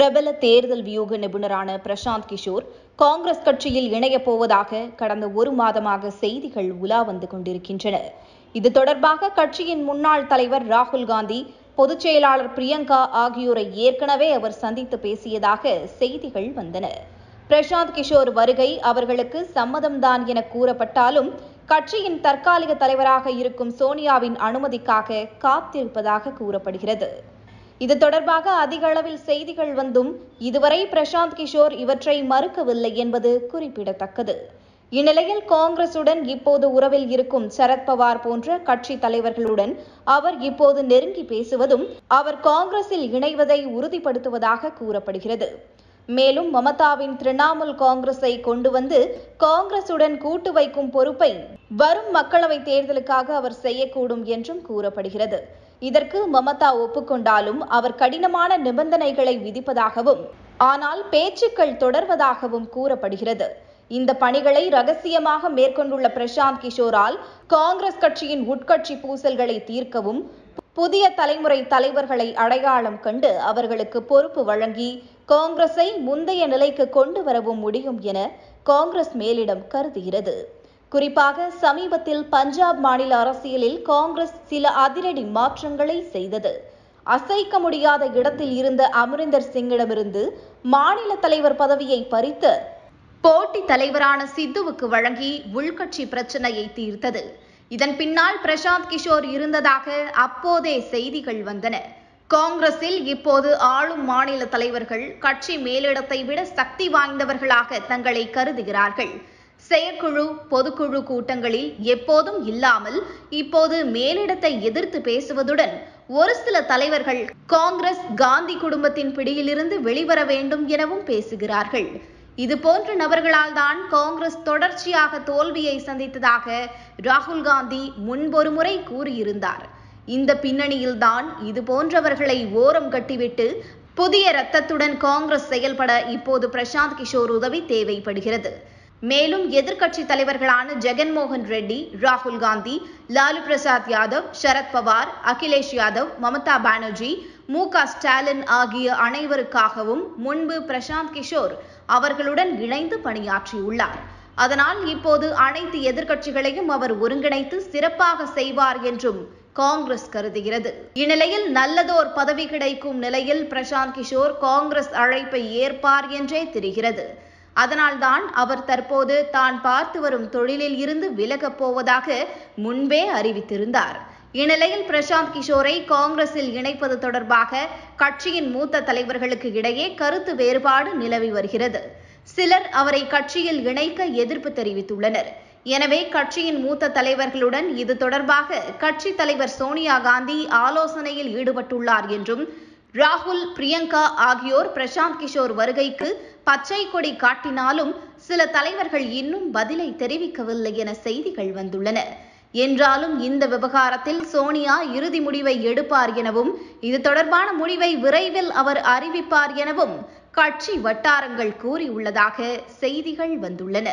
பிரபல தேர்தல் வியூக நிபுணரான பிரசாந்த் கிஷோர் காங்கிரஸ் கட்சியில் இணையப் போவதாக கடந்த ஒரு மாதமாக செய்திகள் உலா வந்து கொண்டிருக்கின்றன இது தொடர்பாக கட்சியின் முன்னாள் தலைவர் ராகுல் காந்தி பொதுச் செயலாளர் பிரியங்கா ஆகியோரை ஏற்கனவே அவர் சந்தித்து பேசியதாக செய்திகள் வந்தன பிரசாந்த் கிஷோர் வருகை அவர்களுக்கு சம்மதம்தான் என கூறப்பட்டாலும் கட்சியின் தற்காலிக தலைவராக இருக்கும் சோனியாவின் அனுமதிக்காக காத்திருப்பதாக கூறப்படுகிறது இது தொடர்பாக அதிக அளவில் செய்திகள் வந்தும் இதுவரை பிரசாந்த் கிஷோர் இவற்றை மறுக்கவில்லை என்பது குறிப்பிடத்தக்கது இந்நிலையில் காங்கிரசுடன் இப்போது உறவில் இருக்கும் சரத்பவார் போன்ற கட்சி தலைவர்களுடன் அவர் இப்போது நெருங்கி பேசுவதும் அவர் காங்கிரஸில் இணைவதை உறுதிப்படுத்துவதாக கூறப்படுகிறது மேலும் மமதாவின் திரிணாமுல் காங்கிரஸை கொண்டு வந்து காங்கிரசுடன் கூட்டு வைக்கும் பொறுப்பை வரும் மக்களவைத் தேர்தலுக்காக அவர் செய்யக்கூடும் என்றும் கூறப்படுகிறது இதற்கு மமதா ஒப்புக்கொண்டாலும் அவர் கடினமான நிபந்தனைகளை விதிப்பதாகவும் ஆனால் பேச்சுக்கள் தொடர்வதாகவும் கூறப்படுகிறது இந்த பணிகளை ரகசியமாக மேற்கொண்டுள்ள பிரசாந்த் கிஷோரால் காங்கிரஸ் கட்சியின் உட்கட்சி பூசல்களை தீர்க்கவும் புதிய தலைமுறை தலைவர்களை அடையாளம் கண்டு அவர்களுக்கு பொறுப்பு வழங்கி காங்கிரஸை முந்தைய நிலைக்கு கொண்டு வரவும் முடியும் என காங்கிரஸ் மேலிடம் கருதுகிறது குறிப்பாக சமீபத்தில் பஞ்சாப் மாநில அரசியலில் காங்கிரஸ் சில அதிரடி மாற்றங்களை செய்தது அசைக்க முடியாத இடத்தில் இருந்த அமரிந்தர் சிங்கிடமிருந்து மாநில தலைவர் பதவியை பறித்து போட்டி தலைவரான சித்துவுக்கு வழங்கி உள்கட்சி பிரச்சனையை தீர்த்தது இதன் பின்னால் பிரசாந்த் கிஷோர் இருந்ததாக அப்போதே செய்திகள் வந்தன காங்கிரஸில் இப்போது ஆளும் மாநில தலைவர்கள் கட்சி மேலிடத்தை விட சக்தி வாய்ந்தவர்களாக தங்களை கருதுகிறார்கள் செயற்குழு பொதுக்குழு கூட்டங்களில் எப்போதும் இல்லாமல் இப்போது மேலிடத்தை எதிர்த்து பேசுவதுடன் ஒரு சில தலைவர்கள் காங்கிரஸ் காந்தி குடும்பத்தின் பிடியிலிருந்து வெளிவர வேண்டும் எனவும் பேசுகிறார்கள் இது போன்ற நபர்களால் தான் காங்கிரஸ் தொடர்ச்சியாக தோல்வியை சந்தித்ததாக ராகுல் காந்தி முன்பொரு முறை கூறியிருந்தார் இந்த பின்னணியில்தான் இது போன்றவர்களை ஓரம் கட்டிவிட்டு புதிய ரத்தத்துடன் காங்கிரஸ் செயல்பட இப்போது பிரசாந்த் கிஷோர் உதவி தேவைப்படுகிறது மேலும் எதிர்க்கட்சி தலைவர்களான ஜெகன்மோகன் ரெட்டி ராகுல் காந்தி லாலு பிரசாத் யாதவ் சரத் பவார் அகிலேஷ் யாதவ் மமதா பானர்ஜி மு க ஸ்டாலின் ஆகிய அனைவருக்காகவும் முன்பு பிரசாந்த் கிஷோர் அவர்களுடன் இணைந்து பணியாற்றியுள்ளார் அதனால் இப்போது அனைத்து எதிர்க்கட்சிகளையும் அவர் ஒருங்கிணைத்து சிறப்பாக செய்வார் என்றும் காங்கிரஸ் கருதுகிறது இந்நிலையில் நல்லதோர் பதவி கிடைக்கும் நிலையில் பிரசாந்த் கிஷோர் காங்கிரஸ் அழைப்பை ஏற்பார் என்றே தெரிகிறது அதனால்தான் அவர் தற்போது தான் பார்த்து வரும் தொழிலில் இருந்து விலகப் போவதாக முன்பே அறிவித்திருந்தார் இந்நிலையில் பிரசாந்த் கிஷோரை காங்கிரஸில் இணைப்பது தொடர்பாக கட்சியின் மூத்த தலைவர்களுக்கு இடையே கருத்து வேறுபாடு நிலவி வருகிறது சிலர் அவரை கட்சியில் இணைக்க எதிர்ப்பு தெரிவித்துள்ளனர் எனவே கட்சியின் மூத்த தலைவர்களுடன் இது தொடர்பாக கட்சித் தலைவர் சோனியா காந்தி ஆலோசனையில் ஈடுபட்டுள்ளார் என்றும் ராகுல் பிரியங்கா ஆகியோர் பிரசாந்த் கிஷோர் வருகைக்கு பச்சை கொடி காட்டினாலும் சில தலைவர்கள் இன்னும் பதிலை தெரிவிக்கவில்லை என செய்திகள் வந்துள்ளன என்றாலும் இந்த விவகாரத்தில் சோனியா இறுதி முடிவை எடுப்பார் எனவும் இது தொடர்பான முடிவை விரைவில் அவர் அறிவிப்பார் எனவும் கட்சி வட்டாரங்கள் கூறியுள்ளதாக செய்திகள் வந்துள்ளன